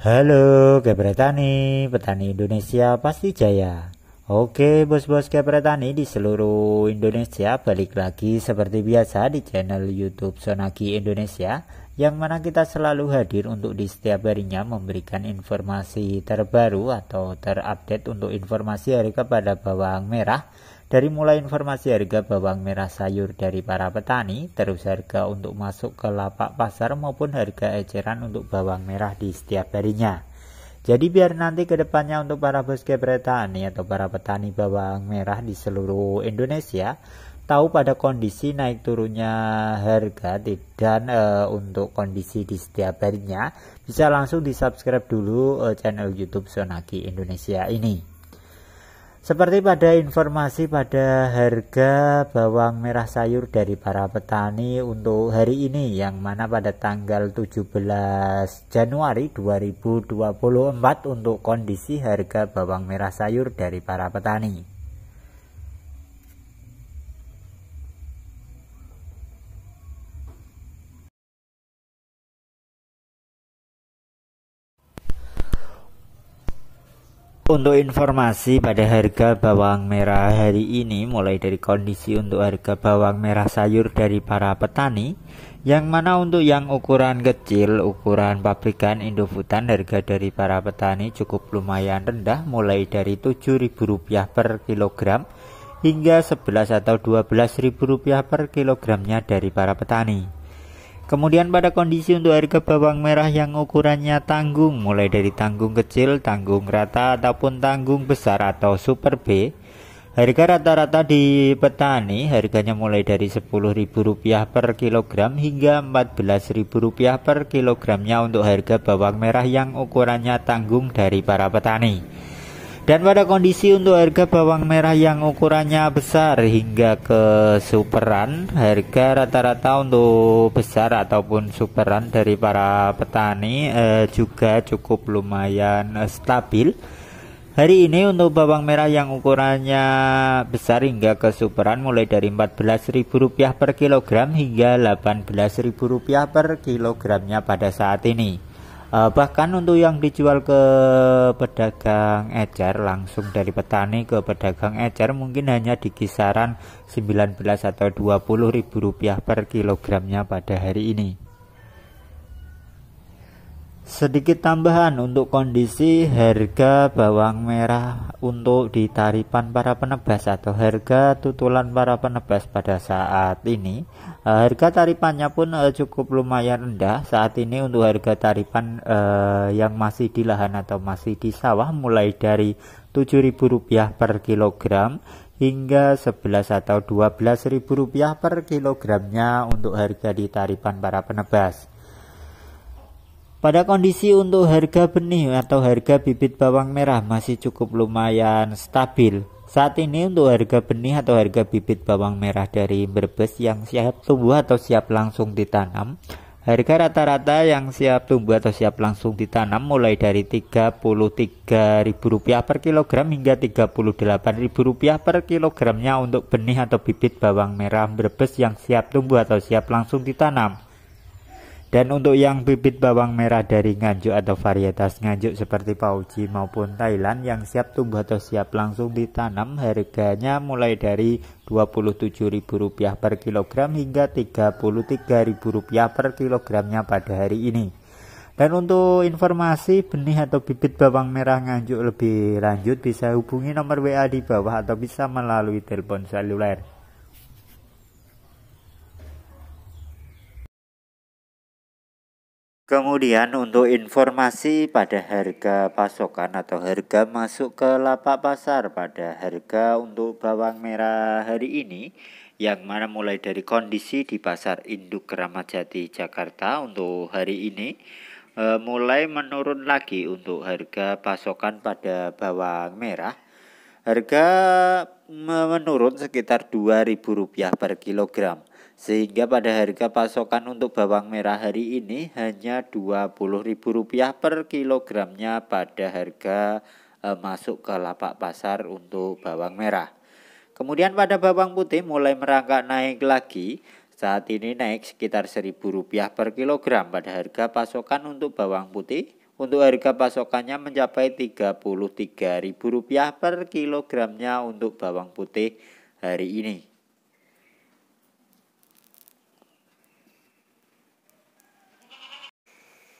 Halo Gabretani, petani Indonesia pasti jaya. Oke bos-bos Gabretani di seluruh Indonesia balik lagi seperti biasa di channel YouTube Sonaki Indonesia yang mana kita selalu hadir untuk di setiap harinya memberikan informasi terbaru atau terupdate untuk informasi hari kepada bawang merah dari mulai informasi harga bawang merah sayur dari para petani, terus harga untuk masuk ke lapak pasar maupun harga eceran untuk bawang merah di setiap harinya. Jadi biar nanti ke depannya untuk para bos kebertani atau para petani bawang merah di seluruh Indonesia tahu pada kondisi naik turunnya harga dan e, untuk kondisi di setiap harinya bisa langsung di subscribe dulu eh, channel YouTube Sonaki Indonesia ini. Seperti pada informasi pada harga bawang merah sayur dari para petani untuk hari ini yang mana pada tanggal 17 Januari 2024 untuk kondisi harga bawang merah sayur dari para petani. Untuk informasi pada harga bawang merah hari ini mulai dari kondisi untuk harga bawang merah sayur dari para petani yang mana untuk yang ukuran kecil, ukuran pabrikan Indofutan harga dari para petani cukup lumayan rendah mulai dari Rp7.000 per kilogram hingga 11 atau 12.000 rupiah per kilogramnya dari para petani. Kemudian pada kondisi untuk harga bawang merah yang ukurannya tanggung mulai dari tanggung kecil, tanggung rata ataupun tanggung besar atau super B Harga rata-rata di petani harganya mulai dari Rp10.000 per kilogram hingga Rp14.000 per kilogramnya untuk harga bawang merah yang ukurannya tanggung dari para petani. Dan pada kondisi untuk harga bawang merah yang ukurannya besar hingga ke superan, harga rata-rata untuk besar ataupun superan dari para petani eh, juga cukup lumayan eh, stabil. Hari ini untuk bawang merah yang ukurannya besar hingga ke superan mulai dari Rp14.000 per kilogram hingga Rp18.000 per kilogramnya pada saat ini uh, bahkan untuk yang dijual ke pedagang ecer langsung dari petani ke pedagang ecer mungkin hanya di kisaran 19 atau 20 ribu rupiah per kilogramnya pada hari ini Sedikit tambahan untuk kondisi harga bawang merah untuk di taripan para penebas atau harga tutulan para penebas pada saat ini. Eh, harga taripannya pun eh, cukup lumayan rendah saat ini untuk harga taripan eh, yang masih di lahan atau masih di sawah mulai dari Rp7.000 per kilogram hingga 11 atau 12.000 rupiah per kilogramnya untuk harga di taripan para penebas. Pada kondisi untuk harga benih atau harga bibit bawang merah masih cukup lumayan stabil. Saat ini untuk harga benih atau harga bibit bawang merah dari Brebes yang siap tumbuh atau siap langsung ditanam, harga rata-rata yang siap tumbuh atau siap langsung ditanam mulai dari Rp33.000 per kilogram hingga Rp38.000 per kilogramnya untuk benih atau bibit bawang merah Brebes yang siap tumbuh atau siap langsung ditanam. Dan untuk yang bibit bawang merah dari nganjuk atau varietas nganjuk seperti Pauji maupun Thailand yang siap tumbuh atau siap langsung ditanam harganya mulai dari Rp27.000 per kilogram hingga Rp33.000 per kilogramnya pada hari ini. Dan untuk informasi benih atau bibit bawang merah nganjuk lebih lanjut bisa hubungi nomor WA di bawah atau bisa melalui telepon seluler Kemudian untuk informasi pada harga pasokan atau harga masuk ke lapak pasar pada harga untuk bawang merah hari ini yang mana mulai dari kondisi di pasar induk Keramat Jati Jakarta untuk hari ini e, mulai menurun lagi untuk harga pasokan pada bawang merah. Harga menurun sekitar Rp2.000 per kilogram. Sehingga pada harga pasokan untuk bawang merah hari ini hanya Rp20.000 per kilogramnya pada harga e, masuk ke lapak pasar untuk bawang merah. Kemudian pada bawang putih mulai merangkak naik lagi. Saat ini naik sekitar Rp1.000 per kilogram pada harga pasokan untuk bawang putih. Untuk harga pasokannya mencapai Rp33.000 per kilogramnya untuk bawang putih hari ini.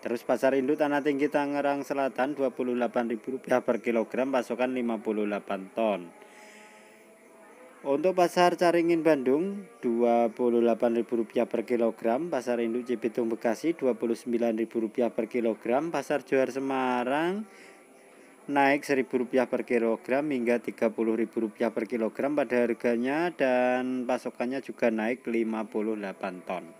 Terus pasar induk Tanah Tinggi Tangerang Selatan Rp28.000 per kilogram pasokan 58 ton. Untuk pasar Caringin Bandung Rp28.000 per kilogram, pasar induk Cibitung Bekasi Rp29.000 per kilogram, pasar Johar Semarang naik Rp1.000 per kilogram hingga Rp30.000 per kilogram pada harganya dan pasokannya juga naik 58 ton.